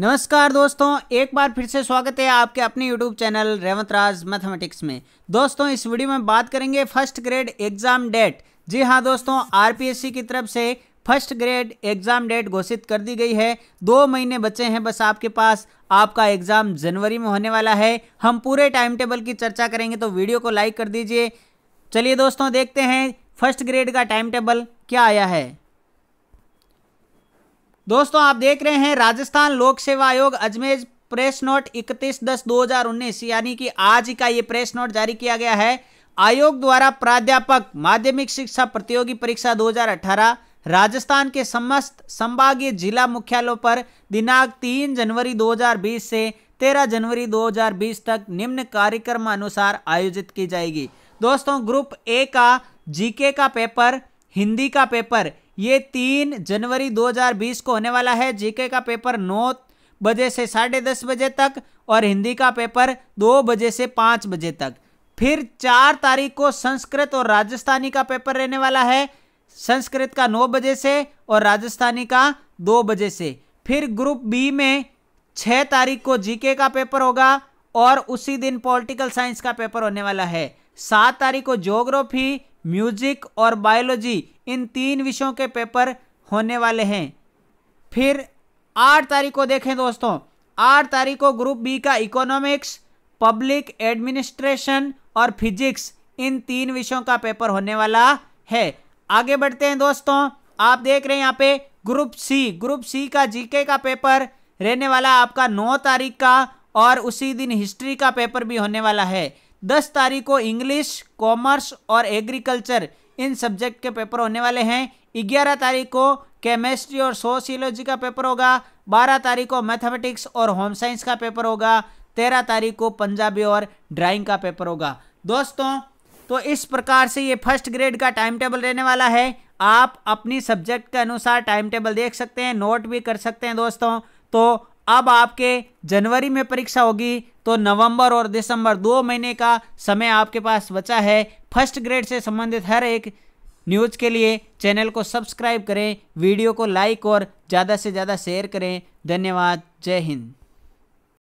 नमस्कार दोस्तों एक बार फिर से स्वागत है आपके अपने YouTube channel Revant Raj mathematics में दोस्तों इस वीडियो में बात करेंगे फर्स्ट ग्रेड एग्ज़ाम डेट जी हाँ दोस्तों आर की तरफ से फर्स्ट ग्रेड एग्ज़ाम डेट घोषित कर दी गई है दो महीने बचे हैं बस आपके पास आपका एग्ज़ाम जनवरी में होने वाला है हम पूरे टाइम टेबल की चर्चा करेंगे तो वीडियो को लाइक कर दीजिए चलिए दोस्तों देखते हैं फर्स्ट ग्रेड का टाइम टेबल क्या आया है दोस्तों आप देख रहे हैं राजस्थान लोक सेवा आयोग अजमेर प्रेस नोट 31 दस 2019 यानी कि आज का ये प्रेस नोट जारी किया गया है आयोग द्वारा प्राध्यापक माध्यमिक शिक्षा प्रतियोगी परीक्षा 2018 राजस्थान के समस्त संभागीय जिला मुख्यालयों पर दिनांक 3 जनवरी 2020 से 13 जनवरी 2020 तक निम्न कार्यक्रम अनुसार आयोजित की जाएगी दोस्तों ग्रुप ए का जीके का पेपर हिंदी का पेपर ये तीन जनवरी 2020 को होने वाला है जीके का पेपर नौ बजे से साढ़े दस बजे तक और हिंदी का पेपर दो बजे से पाँच बजे तक फिर चार तारीख को संस्कृत और राजस्थानी का पेपर रहने वाला है संस्कृत का नौ बजे से और राजस्थानी का दो बजे से फिर ग्रुप बी में छः तारीख को जीके का पेपर होगा और उसी दिन पॉलिटिकल साइंस का पेपर होने वाला है सात तारीख को जोग्राफी म्यूजिक और बायोलॉजी इन तीन विषयों के पेपर होने वाले हैं फिर आठ तारीख को देखें दोस्तों आठ तारीख को ग्रुप बी का इकोनॉमिक्स पब्लिक एडमिनिस्ट्रेशन और फिजिक्स इन तीन विषयों का पेपर होने वाला है आगे बढ़ते हैं दोस्तों आप देख रहे हैं यहाँ पे ग्रुप सी ग्रुप सी का जीके का पेपर रहने वाला आपका नौ तारीख का और उसी दिन हिस्ट्री का पेपर भी होने वाला है दस तारीख को इंग्लिश कॉमर्स और एग्रीकल्चर इन सब्जेक्ट के पेपर होने वाले हैं ग्यारह तारीख को केमिस्ट्री और सोशियोलॉजी का पेपर होगा बारह तारीख को मैथमेटिक्स और होम साइंस का पेपर होगा तेरह तारीख को पंजाबी और ड्राइंग का पेपर होगा दोस्तों तो इस प्रकार से ये फर्स्ट ग्रेड का टाइम टेबल रहने वाला है आप अपनी सब्जेक्ट के अनुसार टाइम टेबल देख सकते हैं नोट भी कर सकते हैं दोस्तों तो अब आपके जनवरी में परीक्षा होगी तो नवंबर और दिसंबर दो महीने का समय आपके पास बचा है फर्स्ट ग्रेड से संबंधित हर एक न्यूज़ के लिए चैनल को सब्सक्राइब करें वीडियो को लाइक और ज़्यादा से ज़्यादा शेयर करें धन्यवाद जय हिंद